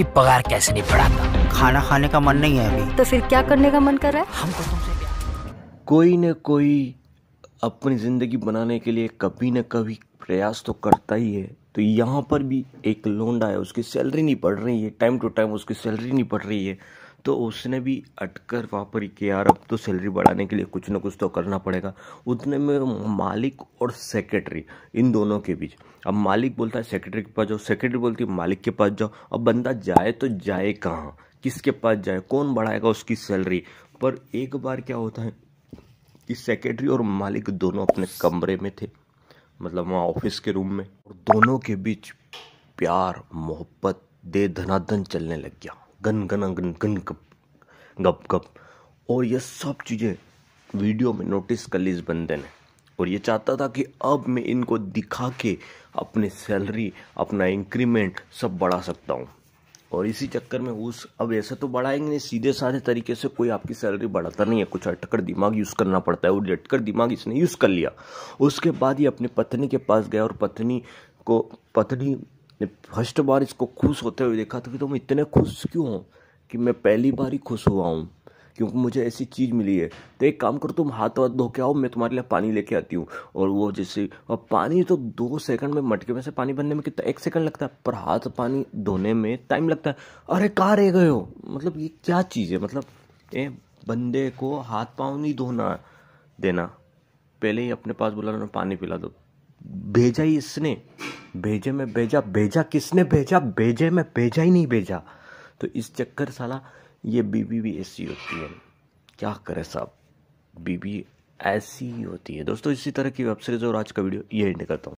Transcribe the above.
अपनी पगार कैसे नहीं बढ़ाता खाना खाने का मन नहीं है अभी तो फिर क्या करने का मन कर रहा है हमको तुमसे कोई न कोई अपनी ज़िंदगी बनाने के लिए कभी न कभी प्रयास तो करता ही है तो यहाँ पर भी एक लोंडा है उसकी सैलरी नहीं पड़ रही है टाइम टू टाइम उसकी सैलरी नहीं पड़ रही है तो उसने भी अटकर वहाँ पर कि यार अब तो सैलरी बढ़ाने के लिए कुछ ना कुछ तो करना पड़ेगा उतने में मालिक और सेक्रेटरी इन दोनों के बीच अब मालिक बोलता है सेक्रेटरी के पास जाओ सेक्रेटरी बोलती है मालिक के पास जाओ अब बंदा जाए तो जाए कहाँ किसके पास जाए कौन बढ़ाएगा उसकी सैलरी पर एक बार क्या होता है कि सेक्रेटरी और मालिक दोनों अपने कमरे में थे मतलब वहाँ ऑफिस के रूम में और दोनों के बीच प्यार मोहब्बत दे धनाधन चलने लग गया गन गना गन गन गप गप गप और ये सब चीज़ें वीडियो में नोटिस कर ली इस बंदे ने और ये चाहता था कि अब मैं इनको दिखा के अपनी सैलरी अपना इंक्रीमेंट सब बढ़ा सकता हूँ और इसी चक्कर में उस अब ऐसे तो बढ़ाएंगे नहीं सीधे साधे तरीके से कोई आपकी सैलरी बढ़ाता नहीं है कुछ अटकर दिमाग यूज़ करना पड़ता है वो अटकर दिमाग इसने यूज़ कर लिया उसके बाद ये अपनी पत्नी के पास गया और पत्नी को पत्नी ने फर्स्ट बार इसको खुश होते हुए देखा था कि तुम तो, तो इतने खुश क्यों हो कि मैं पहली बार ही खुश हुआ हूँ क्योंकि मुझे ऐसी चीज़ मिली है तो एक काम करो तुम हाथ हाथ धो के आओ मैं तुम्हारे लिए पानी लेके आती हूँ और वो जैसे और पानी तो दो सेकंड में मटके में से पानी बनने में कितना एक सेकंड लगता है पर हाथ पानी धोने में टाइम लगता है अरे कहाँ रह गए हो मतलब ये क्या चीज़ है मतलब ए बंदे को हाथ पाँव नहीं धोना देना पहले ही अपने पास बोला पानी पिला दो भेजा ही इसने भेजे में भेजा भेजा किसने भेजा भेजे में भेजा ही नहीं भेजा तो इस चक्कर साला ये बीबी भी ऐसी होती है क्या करे साहब बीबी ऐसी होती है दोस्तों इसी तरह की वेब सीरीज और आज का वीडियो ये एंड करता हूँ